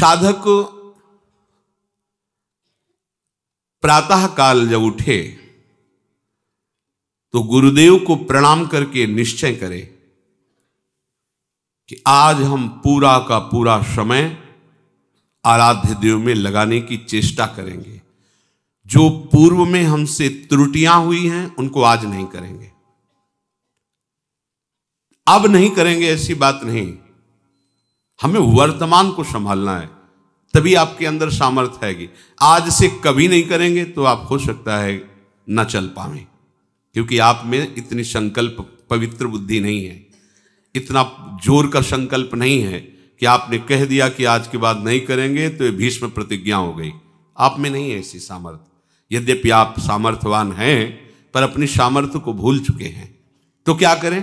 साधक प्रातः काल जब उठे तो गुरुदेव को प्रणाम करके निश्चय करे कि आज हम पूरा का पूरा समय आराध्य देव में लगाने की चेष्टा करेंगे जो पूर्व में हमसे त्रुटियां हुई हैं उनको आज नहीं करेंगे अब नहीं करेंगे ऐसी बात नहीं हमें वर्तमान को संभालना है तभी आपके अंदर सामर्थ्य हैगी आज से कभी नहीं करेंगे तो आप हो सकता है न चल पावे क्योंकि आप में इतनी संकल्प पवित्र बुद्धि नहीं है इतना जोर का संकल्प नहीं है कि आपने कह दिया कि आज के बाद नहीं करेंगे तो ये भीष्म प्रतिज्ञा हो गई आप में नहीं है ऐसी सामर्थ्य यद्यपि आप सामर्थ्यवान हैं पर अपनी सामर्थ्य को भूल चुके हैं तो क्या करें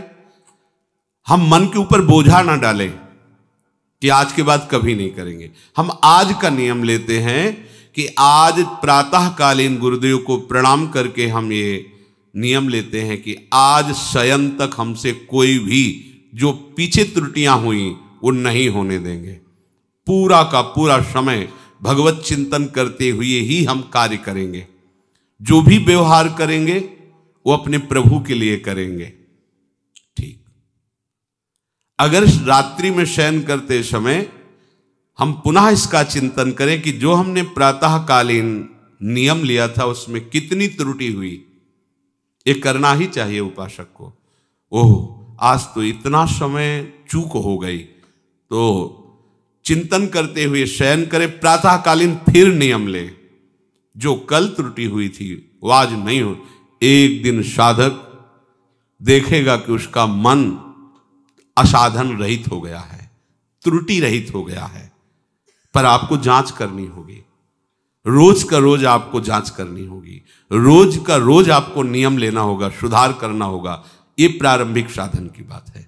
हम मन के ऊपर बोझा ना डालें कि आज के बाद कभी नहीं करेंगे हम आज का नियम लेते हैं कि आज प्रातःकालीन गुरुदेव को प्रणाम करके हम ये नियम लेते हैं कि आज शयन तक हमसे कोई भी जो पीछे त्रुटियां हुई वो नहीं होने देंगे पूरा का पूरा समय भगवत चिंतन करते हुए ही हम कार्य करेंगे जो भी व्यवहार करेंगे वो अपने प्रभु के लिए करेंगे अगर रात्रि में शयन करते समय हम पुनः इसका चिंतन करें कि जो हमने प्रातःकालीन नियम लिया था उसमें कितनी त्रुटि हुई ये करना ही चाहिए उपासक को ओह आज तो इतना समय चूक हो गई तो चिंतन करते हुए शयन करें प्रातःकालीन फिर नियम ले जो कल त्रुटि हुई थी वो आज नहीं हो एक दिन साधक देखेगा कि उसका मन असाधन रहित हो गया है त्रुटि रहित हो गया है पर आपको जांच करनी होगी रोज का रोज आपको जांच करनी होगी रोज का रोज आपको नियम लेना होगा सुधार करना होगा ये प्रारंभिक साधन की बात है